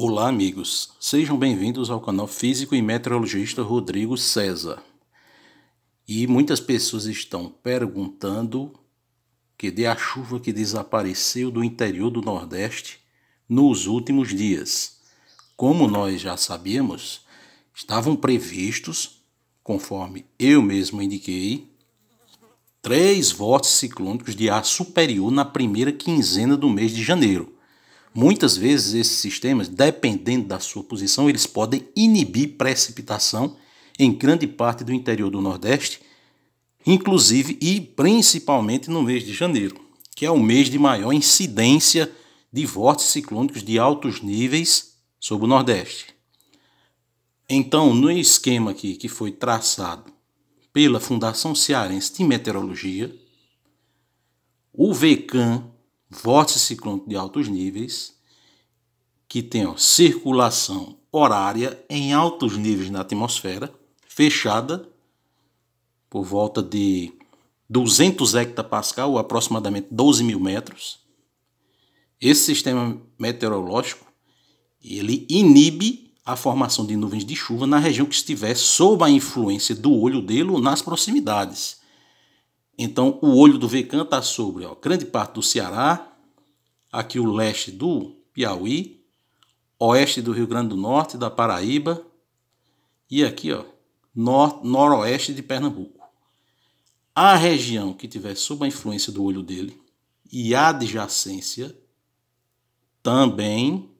Olá, amigos. Sejam bem-vindos ao canal físico e meteorologista Rodrigo César. E muitas pessoas estão perguntando que dê a chuva que desapareceu do interior do Nordeste nos últimos dias. Como nós já sabíamos, estavam previstos, conforme eu mesmo indiquei, três vórtices ciclônicos de ar superior na primeira quinzena do mês de janeiro Muitas vezes esses sistemas, dependendo da sua posição, eles podem inibir precipitação em grande parte do interior do Nordeste, inclusive e principalmente no mês de janeiro, que é o mês de maior incidência de vórtices ciclônicos de altos níveis sobre o Nordeste. Então, no esquema aqui que foi traçado pela Fundação Cearense de Meteorologia, o VECAM vórtice ciclônico de altos níveis, que tenham circulação horária em altos níveis na atmosfera, fechada, por volta de 200 hectopascal, ou aproximadamente 12 mil metros. Esse sistema meteorológico ele inibe a formação de nuvens de chuva na região que estiver sob a influência do olho dele ou nas proximidades. Então o olho do Vecan está sobre ó, grande parte do Ceará, aqui o leste do Piauí, oeste do Rio Grande do Norte, da Paraíba e aqui ó, nor noroeste de Pernambuco. A região que tiver sob a influência do olho dele e a adjacência também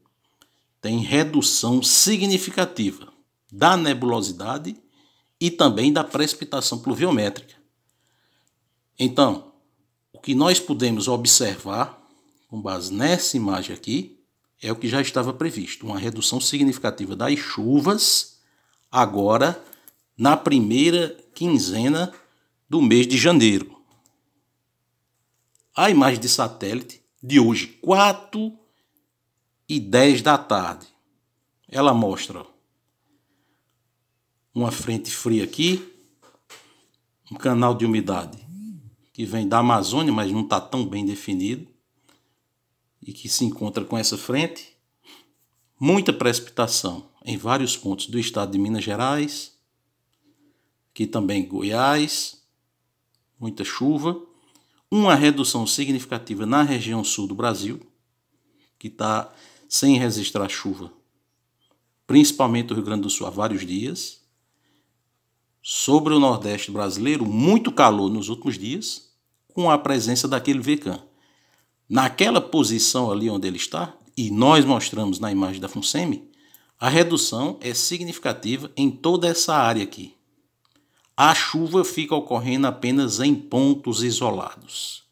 tem redução significativa da nebulosidade e também da precipitação pluviométrica. Então, o que nós podemos observar, com base nessa imagem aqui, é o que já estava previsto, uma redução significativa das chuvas agora na primeira quinzena do mês de janeiro. A imagem de satélite de hoje, 4 e 10 da tarde, ela mostra uma frente fria aqui, um canal de umidade que vem da Amazônia, mas não está tão bem definido, e que se encontra com essa frente, muita precipitação em vários pontos do estado de Minas Gerais, aqui também Goiás, muita chuva, uma redução significativa na região sul do Brasil, que está sem registrar chuva, principalmente o Rio Grande do Sul há vários dias. Sobre o Nordeste brasileiro, muito calor nos últimos dias, com a presença daquele vecan. Naquela posição ali onde ele está, e nós mostramos na imagem da FUNSEMI, a redução é significativa em toda essa área aqui. A chuva fica ocorrendo apenas em pontos isolados.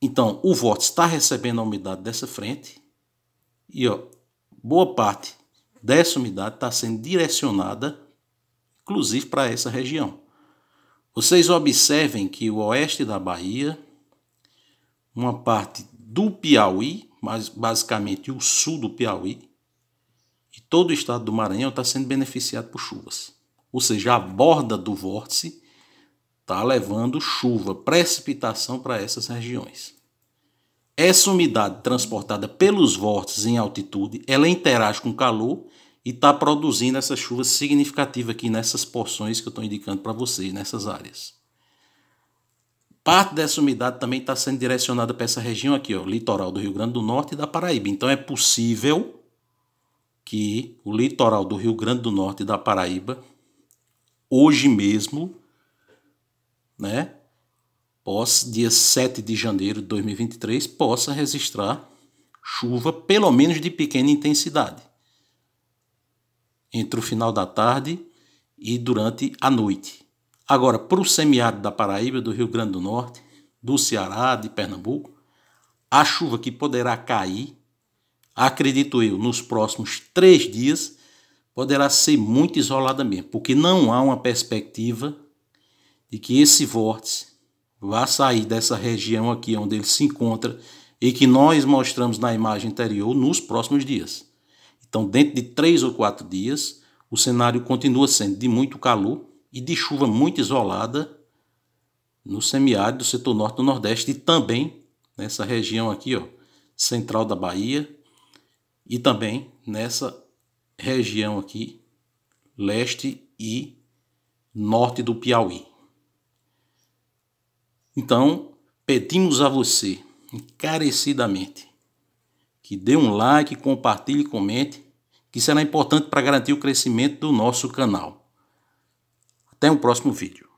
Então, o vórtice está recebendo a umidade dessa frente e ó, boa parte dessa umidade está sendo direcionada, inclusive, para essa região. Vocês observem que o oeste da Bahia, uma parte do Piauí, mas basicamente o sul do Piauí, e todo o estado do Maranhão está sendo beneficiado por chuvas. Ou seja, a borda do vórtice está levando chuva, precipitação para essas regiões. Essa umidade transportada pelos vórtices em altitude, ela interage com o calor e está produzindo essa chuva significativa aqui nessas porções que eu estou indicando para vocês, nessas áreas. Parte dessa umidade também está sendo direcionada para essa região aqui, ó, litoral do Rio Grande do Norte e da Paraíba. Então é possível que o litoral do Rio Grande do Norte e da Paraíba, hoje mesmo, né, pós dia 7 de janeiro de 2023, possa registrar chuva, pelo menos de pequena intensidade entre o final da tarde e durante a noite. Agora, para o semiárido da Paraíba, do Rio Grande do Norte, do Ceará, de Pernambuco, a chuva que poderá cair, acredito eu, nos próximos três dias, poderá ser muito isolada mesmo, porque não há uma perspectiva de que esse vórtice vá sair dessa região aqui onde ele se encontra e que nós mostramos na imagem anterior nos próximos dias. Então, dentro de três ou quatro dias, o cenário continua sendo de muito calor e de chuva muito isolada no semiárido do setor norte do Nordeste e também nessa região aqui, ó, central da Bahia e também nessa região aqui, leste e norte do Piauí. Então, pedimos a você encarecidamente que dê um like, compartilhe, comente, que será importante para garantir o crescimento do nosso canal. Até o um próximo vídeo.